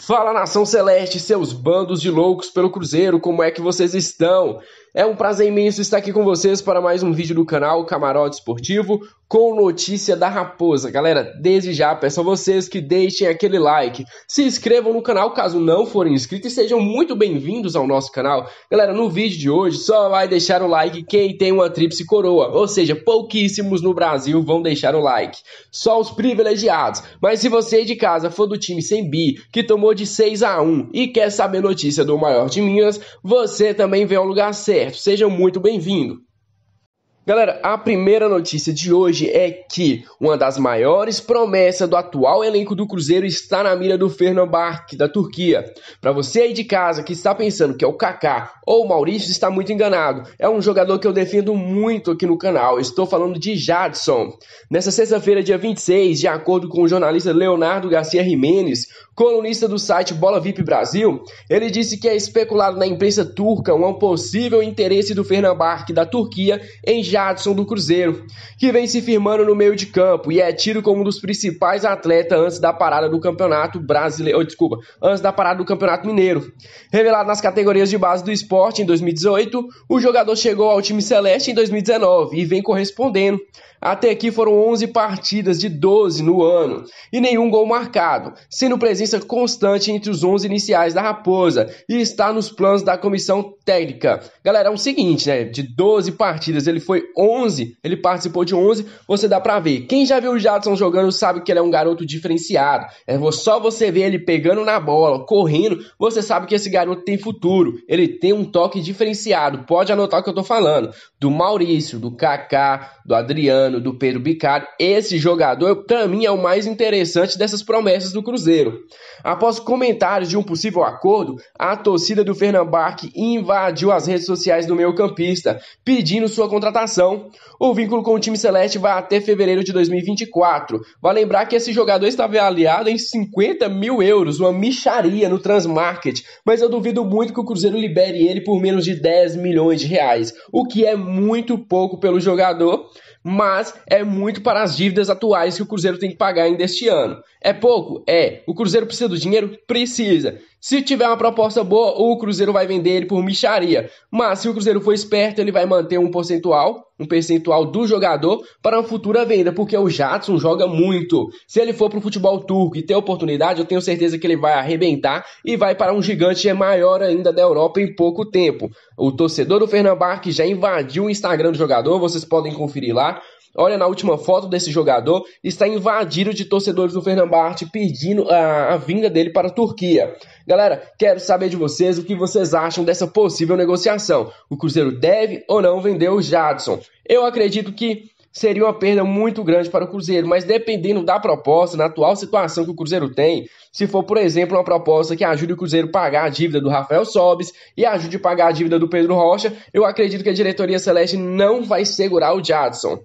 Fala nação celeste, seus bandos de loucos pelo Cruzeiro, como é que vocês estão? É um prazer imenso estar aqui com vocês para mais um vídeo do canal Camarote Esportivo com notícia da Raposa. Galera, desde já peço a vocês que deixem aquele like, se inscrevam no canal caso não forem inscritos e sejam muito bem-vindos ao nosso canal. Galera, no vídeo de hoje só vai deixar o like quem tem uma tríplice coroa, ou seja, pouquíssimos no Brasil vão deixar o like, só os privilegiados. Mas se você de casa for do time sem bi, que tomou de 6 a 1 e quer saber notícia do maior de Minas, você também vem ao lugar certo. Certo, seja muito bem-vindo. Galera, a primeira notícia de hoje é que uma das maiores promessas do atual elenco do Cruzeiro está na mira do Fenerbahçe da Turquia. Para você aí de casa que está pensando que é o Kaká ou o Maurício está muito enganado. É um jogador que eu defendo muito aqui no canal. Estou falando de Jadson. Nessa sexta-feira, dia 26, de acordo com o jornalista Leonardo Garcia Jimenez, colunista do site Bola VIP Brasil, ele disse que é especulado na imprensa turca um possível interesse do Fenerbahçe da Turquia em Jadson Jadson do Cruzeiro, que vem se firmando no meio de campo e é tido como um dos principais atletas antes da parada do Campeonato Brasileiro, oh, desculpa, antes da parada do Campeonato Mineiro. Revelado nas categorias de base do esporte em 2018, o jogador chegou ao time celeste em 2019 e vem correspondendo, até aqui foram 11 partidas de 12 no ano e nenhum gol marcado, sendo presença constante entre os 11 iniciais da Raposa e está nos planos da comissão técnica. Galera, é o seguinte, né? De 12 partidas, ele foi 11, ele participou de 11, você dá pra ver. Quem já viu o Jadson jogando sabe que ele é um garoto diferenciado. É só você ver ele pegando na bola, correndo, você sabe que esse garoto tem futuro. Ele tem um toque diferenciado. Pode anotar o que eu tô falando. Do Maurício, do Kaká, do Adriano ano do Pedro Bicar esse jogador, para mim, é o mais interessante dessas promessas do Cruzeiro. Após comentários de um possível acordo, a torcida do Fernambaque invadiu as redes sociais do meio-campista, pedindo sua contratação. O vínculo com o time celeste vai até fevereiro de 2024. Vai lembrar que esse jogador estava aliado em 50 mil euros, uma micharia no Transmarket, mas eu duvido muito que o Cruzeiro libere ele por menos de 10 milhões de reais, o que é muito pouco pelo jogador, mas é muito para as dívidas atuais que o Cruzeiro tem que pagar ainda este ano. É pouco? É. O Cruzeiro precisa do dinheiro? Precisa. Se tiver uma proposta boa, o Cruzeiro vai vender ele por micharia. Mas se o Cruzeiro for esperto, ele vai manter um percentual, um percentual do jogador para uma futura venda, porque o Jadson joga muito. Se ele for para o futebol turco e ter oportunidade, eu tenho certeza que ele vai arrebentar e vai para um gigante é maior ainda da Europa em pouco tempo. O torcedor do Fernambar que já invadiu o Instagram do jogador, vocês podem conferir lá. Olha na última foto desse jogador, está invadido de torcedores do Fernambarte pedindo a, a vinda dele para a Turquia. Galera, quero saber de vocês o que vocês acham dessa possível negociação. O Cruzeiro deve ou não vender o Jadson? Eu acredito que seria uma perda muito grande para o Cruzeiro, mas dependendo da proposta, na atual situação que o Cruzeiro tem, se for, por exemplo, uma proposta que ajude o Cruzeiro a pagar a dívida do Rafael Sobes e ajude a pagar a dívida do Pedro Rocha, eu acredito que a diretoria Celeste não vai segurar o Jadson.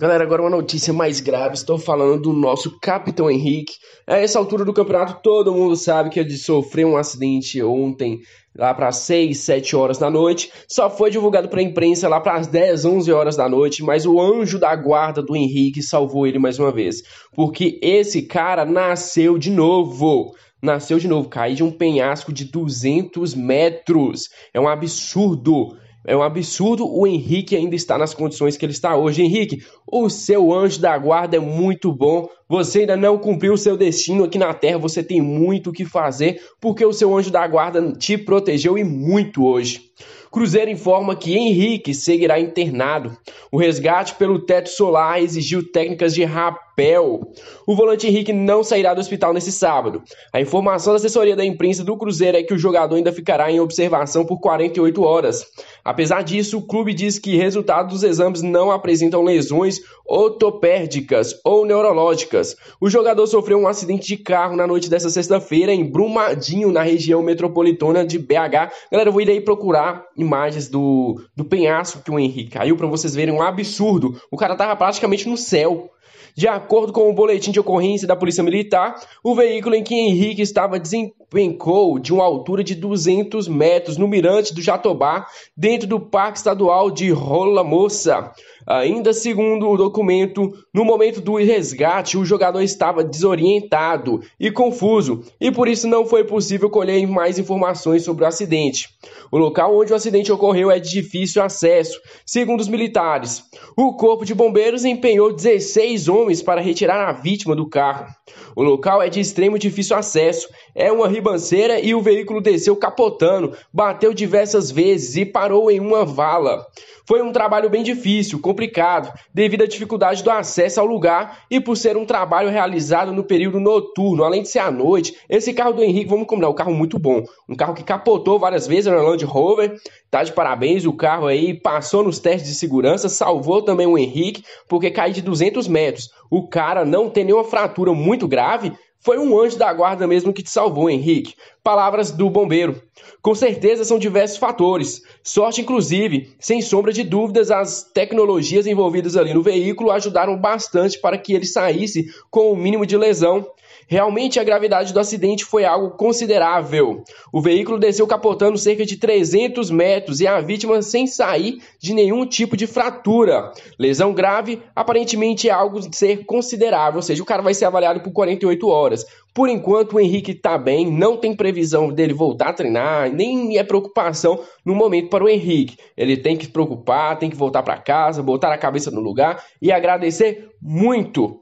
Galera, agora uma notícia mais grave. Estou falando do nosso capitão Henrique. A essa altura do campeonato, todo mundo sabe que ele sofreu um acidente ontem, lá para 6, 7 horas da noite. Só foi divulgado para a imprensa lá para as 10, 11 horas da noite, mas o anjo da guarda do Henrique salvou ele mais uma vez, porque esse cara nasceu de novo nasceu de novo, caiu de um penhasco de 200 metros. É um absurdo. É um absurdo o Henrique ainda estar nas condições que ele está hoje. Henrique, o seu anjo da guarda é muito bom. Você ainda não cumpriu o seu destino aqui na Terra. Você tem muito o que fazer porque o seu anjo da guarda te protegeu e muito hoje. Cruzeiro informa que Henrique seguirá internado. O resgate pelo teto solar exigiu técnicas de rapel. O volante Henrique não sairá do hospital nesse sábado. A informação da assessoria da imprensa do Cruzeiro é que o jogador ainda ficará em observação por 48 horas. Apesar disso, o clube diz que resultados dos exames não apresentam lesões otopérdicas ou neurológicas. O jogador sofreu um acidente de carro na noite desta sexta-feira em Brumadinho, na região metropolitana de BH. Galera, eu vou ir aí procurar imagens do, do penhasco que o Henrique caiu para vocês verem um absurdo. O cara tava praticamente no céu. De acordo com o boletim de ocorrência da Polícia Militar, o veículo em que Henrique estava desem, pencou de uma altura de 200 metros no mirante do Jatobá, dentro do Parque Estadual de Rola Moça. Ainda segundo o documento, no momento do resgate, o jogador estava desorientado e confuso, e por isso não foi possível colher mais informações sobre o acidente. O local onde o acidente ocorreu é de difícil acesso, segundo os militares. O Corpo de Bombeiros empenhou 16 homens para retirar a vítima do carro. O local é de extremo difícil acesso, é uma ribanceira e o veículo desceu capotando, bateu diversas vezes e parou em uma vala. Foi um trabalho bem difícil, complicado, devido à dificuldade do acesso ao lugar e por ser um trabalho realizado no período noturno, além de ser à noite. Esse carro do Henrique, vamos combinar, um carro muito bom. Um carro que capotou várias vezes na Land Rover. Tá de parabéns, o carro aí passou nos testes de segurança, salvou também o Henrique, porque caiu de 200 metros. O cara não tem nenhuma fratura muito grave, foi um anjo da guarda mesmo que te salvou, Henrique. Palavras do bombeiro. Com certeza são diversos fatores. Sorte, inclusive, sem sombra de dúvidas, as tecnologias envolvidas ali no veículo ajudaram bastante para que ele saísse com o mínimo de lesão. Realmente a gravidade do acidente foi algo considerável. O veículo desceu capotando cerca de 300 metros e a vítima sem sair de nenhum tipo de fratura. Lesão grave aparentemente é algo de ser considerável, ou seja, o cara vai ser avaliado por 48 horas. Por enquanto, o Henrique está bem, não tem previsão dele voltar a treinar, nem é preocupação no momento para o Henrique. Ele tem que se preocupar, tem que voltar para casa, botar a cabeça no lugar e agradecer muito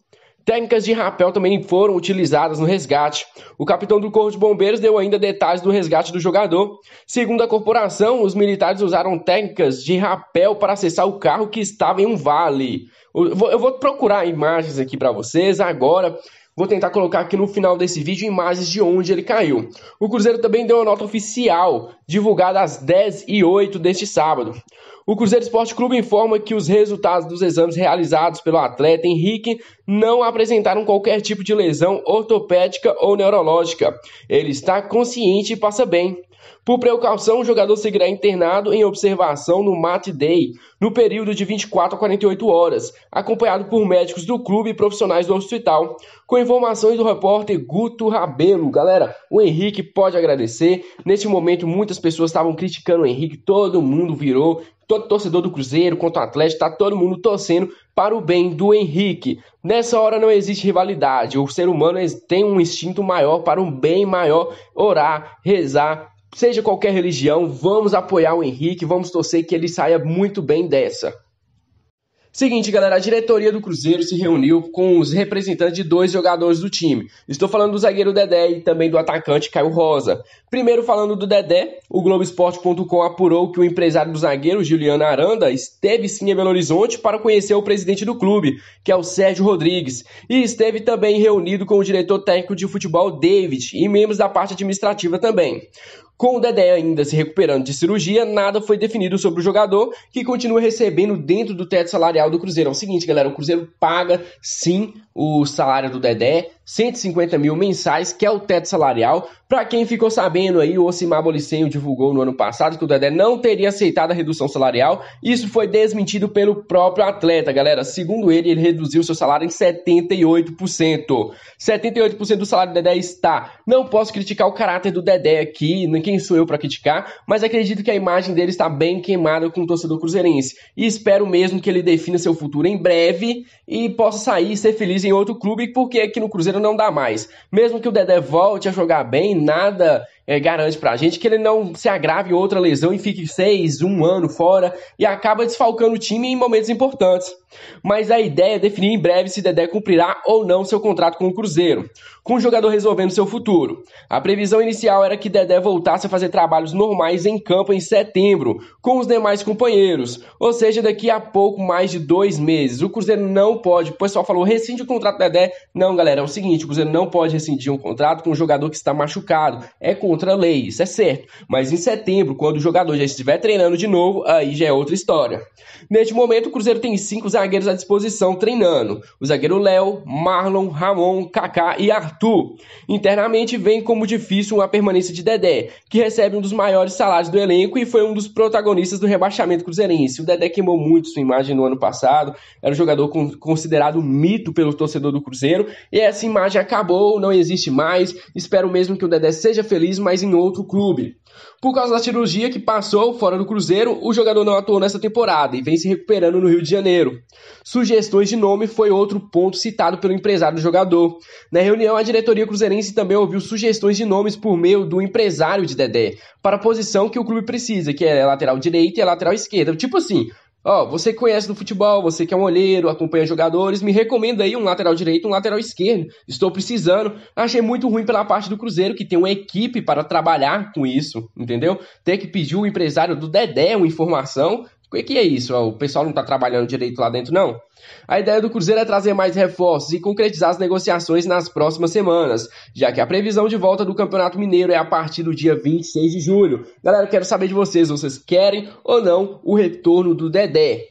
Técnicas de rapel também foram utilizadas no resgate. O capitão do Corpo de Bombeiros deu ainda detalhes do resgate do jogador. Segundo a corporação, os militares usaram técnicas de rapel para acessar o carro que estava em um vale. Eu vou procurar imagens aqui para vocês agora Vou tentar colocar aqui no final desse vídeo imagens de onde ele caiu. O Cruzeiro também deu uma nota oficial, divulgada às 10 h 8 deste sábado. O Cruzeiro Esporte Clube informa que os resultados dos exames realizados pelo atleta Henrique não apresentaram qualquer tipo de lesão ortopédica ou neurológica. Ele está consciente e passa bem. Por precaução, o jogador seguirá internado em observação no Mat Day no período de 24 a 48 horas, acompanhado por médicos do clube e profissionais do hospital. Com informações do repórter Guto Rabelo. Galera, o Henrique pode agradecer. Neste momento, muitas pessoas estavam criticando o Henrique, todo mundo virou todo torcedor do Cruzeiro contra o Atlético, está todo mundo torcendo para o bem do Henrique. Nessa hora não existe rivalidade, o ser humano tem um instinto maior para um bem maior, orar, rezar seja qualquer religião, vamos apoiar o Henrique, vamos torcer que ele saia muito bem dessa. Seguinte, galera, a diretoria do Cruzeiro se reuniu com os representantes de dois jogadores do time. Estou falando do zagueiro Dedé e também do atacante Caio Rosa. Primeiro, falando do Dedé, o Globoesporte.com apurou que o empresário do zagueiro, Juliano Aranda, esteve sim em Belo Horizonte para conhecer o presidente do clube, que é o Sérgio Rodrigues, e esteve também reunido com o diretor técnico de futebol, David, e membros da parte administrativa também. Com o Dedé ainda se recuperando de cirurgia, nada foi definido sobre o jogador, que continua recebendo dentro do teto salarial do Cruzeiro. É o seguinte, galera, o Cruzeiro paga sim o salário do Dedé, 150 mil mensais, que é o teto salarial. Para quem ficou sabendo aí, o Osimar Bolicenho divulgou no ano passado que o Dedé não teria aceitado a redução salarial. Isso foi desmentido pelo próprio atleta, galera. Segundo ele, ele reduziu seu salário em 78%. 78% do salário do Dedé está. Não posso criticar o caráter do Dedé aqui, quem sou eu para criticar, mas acredito que a imagem dele está bem queimada com o torcedor cruzeirense. E espero mesmo que ele defina seu futuro em breve e possa sair e ser feliz em outro clube, porque aqui no Cruzeiro não dá mais. Mesmo que o Dedé volte a jogar bem, nada é, garante para a gente que ele não se agrave outra lesão e fique seis, um ano fora e acaba desfalcando o time em momentos importantes. Mas a ideia é definir em breve se Dedé cumprirá ou não seu contrato com o Cruzeiro, com o jogador resolvendo seu futuro. A previsão inicial era que Dedé voltasse a fazer trabalhos normais em campo em setembro, com os demais companheiros, ou seja, daqui a pouco mais de dois meses. O Cruzeiro não pode, o pessoal falou, rescinde o contrato do Dedé. Não, galera, é o seguinte, o Cruzeiro não pode rescindir um contrato com um jogador que está machucado. É com contra a lei, isso é certo. Mas em setembro, quando o jogador já estiver treinando de novo, aí já é outra história. Neste momento, o Cruzeiro tem cinco zagueiros à disposição treinando: o zagueiro Léo, Marlon, Ramon, Kaká e Arthur. Internamente, vem como difícil a permanência de Dedé, que recebe um dos maiores salários do elenco e foi um dos protagonistas do rebaixamento cruzeirense. O Dedé queimou muito sua imagem no ano passado, era um jogador considerado mito pelo torcedor do Cruzeiro, e essa imagem acabou, não existe mais. Espero mesmo que o Dedé seja feliz, mas em outro clube. Por causa da cirurgia que passou fora do Cruzeiro, o jogador não atuou nessa temporada e vem se recuperando no Rio de Janeiro. Sugestões de nome foi outro ponto citado pelo empresário do jogador. Na reunião, a diretoria cruzeirense também ouviu sugestões de nomes por meio do empresário de Dedé para a posição que o clube precisa, que é lateral direita e lateral esquerda. Tipo assim, Ó, oh, você que conhece do futebol, você que é um olheiro, acompanha jogadores, me recomenda aí um lateral direito, um lateral esquerdo. Estou precisando. Achei muito ruim pela parte do Cruzeiro, que tem uma equipe para trabalhar com isso, entendeu? Ter que pedir o empresário do Dedé uma informação o que é isso? Ah, o pessoal não está trabalhando direito lá dentro, não? A ideia do Cruzeiro é trazer mais reforços e concretizar as negociações nas próximas semanas, já que a previsão de volta do Campeonato Mineiro é a partir do dia 26 de julho. Galera, quero saber de vocês, vocês querem ou não o retorno do Dedé?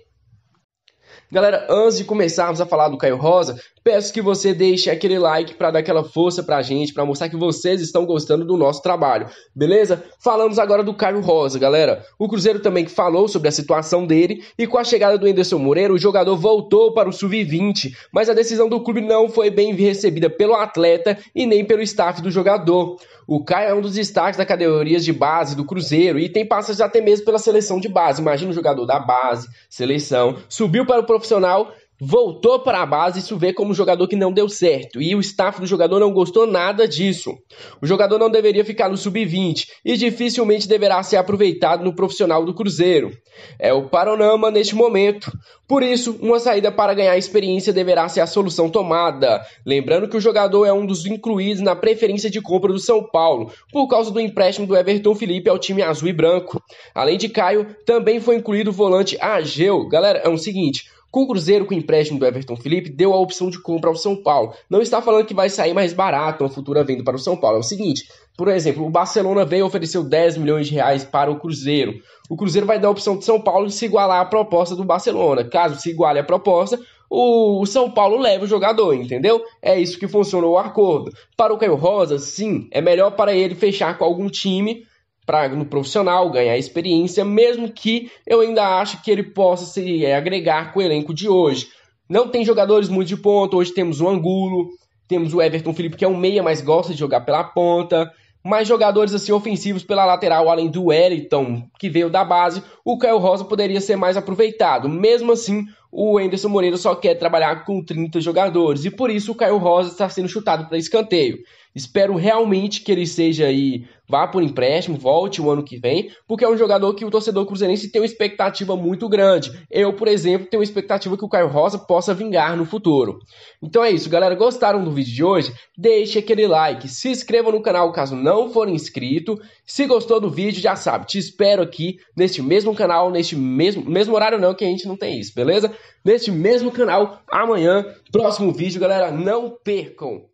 Galera, antes de começarmos a falar do Caio Rosa, peço que você deixe aquele like para dar aquela força pra gente, para mostrar que vocês estão gostando do nosso trabalho, beleza? Falamos agora do Caio Rosa, galera. O Cruzeiro também falou sobre a situação dele e com a chegada do Anderson Moreira, o jogador voltou para o sub-20, mas a decisão do clube não foi bem recebida pelo atleta e nem pelo staff do jogador. O Caio é um dos destaques da categorias de base do Cruzeiro e tem passagens até mesmo pela seleção de base. Imagina o jogador da base, seleção, subiu para o profissional, voltou para a base, isso vê como um jogador que não deu certo. E o staff do jogador não gostou nada disso. O jogador não deveria ficar no sub-20 e dificilmente deverá ser aproveitado no profissional do Cruzeiro. É o panorama neste momento. Por isso, uma saída para ganhar experiência deverá ser a solução tomada. Lembrando que o jogador é um dos incluídos na preferência de compra do São Paulo, por causa do empréstimo do Everton Felipe ao time azul e branco. Além de Caio, também foi incluído o volante Ageu. Galera, é o seguinte, com o Cruzeiro, com o empréstimo do Everton Felipe, deu a opção de compra ao São Paulo. Não está falando que vai sair mais barato uma futura venda para o São Paulo. É o seguinte, por exemplo, o Barcelona veio e ofereceu 10 milhões de reais para o Cruzeiro. O Cruzeiro vai dar a opção de São Paulo de se igualar à proposta do Barcelona. Caso se iguale à proposta, o São Paulo leva o jogador, entendeu? É isso que funcionou o acordo. Para o Caio Rosa, sim, é melhor para ele fechar com algum time para no profissional, ganhar experiência, mesmo que eu ainda acho que ele possa se é, agregar com o elenco de hoje. Não tem jogadores muito de ponta, hoje temos o Angulo, temos o Everton Felipe, que é um meia, mas gosta de jogar pela ponta. Mais jogadores assim ofensivos pela lateral, além do Wellington, que veio da base, o Caio Rosa poderia ser mais aproveitado. Mesmo assim, o Anderson Moreira só quer trabalhar com 30 jogadores e por isso o Caio Rosa está sendo chutado para escanteio. Espero realmente que ele seja aí, vá por empréstimo, volte o ano que vem, porque é um jogador que o torcedor cruzeirense tem uma expectativa muito grande. Eu, por exemplo, tenho uma expectativa que o Caio Rosa possa vingar no futuro. Então é isso, galera. Gostaram do vídeo de hoje? Deixe aquele like, se inscreva no canal caso não for inscrito. Se gostou do vídeo, já sabe, te espero aqui neste mesmo canal, neste mesmo, mesmo horário não, que a gente não tem isso, beleza? neste mesmo canal amanhã. Próximo vídeo, galera, não percam!